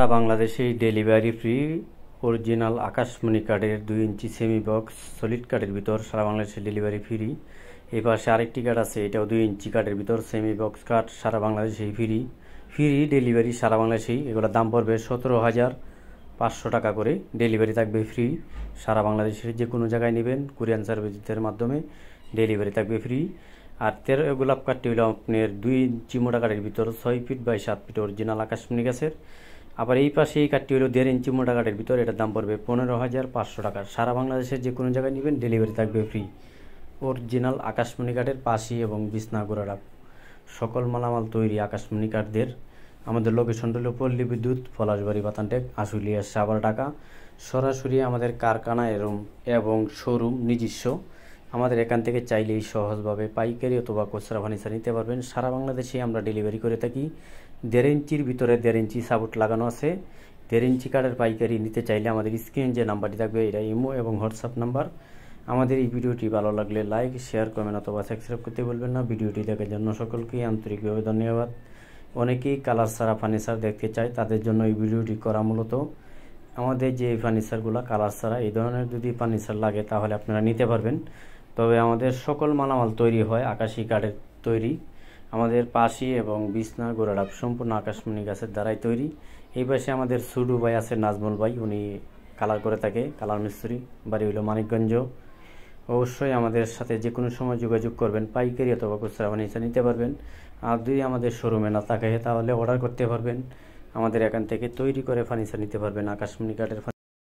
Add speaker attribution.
Speaker 1: সারা বাংলাদেশে delivery free original আকাশমণি কার্ডের দুই ইঞ্চি সেমি বক্স সলিড কার্ডের ভিতর সারা বাংলাদেশে ডেলিভারি ফ্রি এই পাশে আরেকটি কার্ড আছে এটাও দুই ইঞ্চি কার্ডের ভিতর সেমি বক্স কার্ড সারা বাংলাদেশেই ফ্রি ফ্রি ডেলিভারি সারা বাংলাদেশেই এগুলোর দাম পড়বে সতেরো হাজার পাঁচশো টাকা করে ডেলিভারি থাকবে ফ্রি সারা বাংলাদেশের যে কোনো জায়গায় নেবেন কোরিয়ান সার্ভিসের মাধ্যমে ডেলিভারি থাকবে ফ্রি আর তেরো গোলাপ কার্ডটি হলো আপনার দুই ইঞ্চি মোটা কাঠের ভিতর ছয় ফিট বাই সাত ফিট অরিজিনাল আকাশমণি গাছের আবার এই পাশে এই কাঠটি হলো দেড় ইঞ্চি মোটা কাঠের ভিতরে এটার দাম পড়বে পনেরো হাজার পাঁচশো টাকা সারা বাংলাদেশের যে কোনো জায়গায় নেবেন ডেলিভারি থাকবে ফ্রি অরিজিনাল আকাশমণি কাঠের পাশি এবং বিছনা গোড়ারা সকল মালামাল তৈরি আকাশমণি কাঠদের আমাদের লোকেশন হলো পল্লী বিদ্যুৎ পলাশবাড়ি বাতানটেক আশুলিয়া সাবার টাকা সরাসরি আমাদের কারখানা এরম এবং শোরুম নিজস্ব আমাদের এখান থেকে চাইলেই সহজভাবে পাইকারি অথবা কোচরা ফার্নিচার নিতে পারবেন সারা বাংলাদেশে আমরা ডেলিভারি করে থাকি দেড় ইঞ্চির ভিতরে দেড় ইঞ্চি সাপোর্ট লাগানো আছে দেড় ইঞ্চি কাঠের পাইকারি নিতে চাইলে আমাদের স্ক্রিন যে নাম্বারটি থাকবে এটা ইমো এবং হোয়াটসঅ্যাপ নাম্বার আমাদের এই ভিডিওটি ভালো লাগলে লাইক শেয়ার কমেন্ট অথবা সাবস্ক্রাইব করতে বলবেন না ভিডিওটি দেখার জন্য সকলকে আন্তরিকভাবে ধন্যবাদ অনেকেই কালার সারা ফার্নিচার দেখতে চায় তাদের জন্য এই ভিডিওটি করা মূলত আমাদের যে ফার্নিচারগুলো কালার সারা এই ধরনের যদি ফার্নিচার লাগে তাহলে আপনারা নিতে পারবেন তবে আমাদের সকল মালামাল তৈরি হয় আকাশি কাঠের তৈরি আমাদের পাশি এবং বিছনা গোড়াডাব সম্পূর্ণ আকাশমণি গাছের দ্বারাই তৈরি এই পাশে আমাদের সুডু ভাই আছে নাজমুল ভাই উনি কালার করে থাকে কালার মিস্ত্রি বাড়ি হইল মানিকগঞ্জ অবশ্যই আমাদের সাথে যে কোনো সময় যোগাযোগ করবেন পাইকারি অথবা খুচরা বানিয়ে নিতে পারবেন আর যদি আমাদের শোরুমে না থাকে তাহলে অর্ডার করতে পারবেন আমাদের এখান থেকে তৈরি করে ফার্নিচার নিতে পারবেন আকাশমণি কাঠের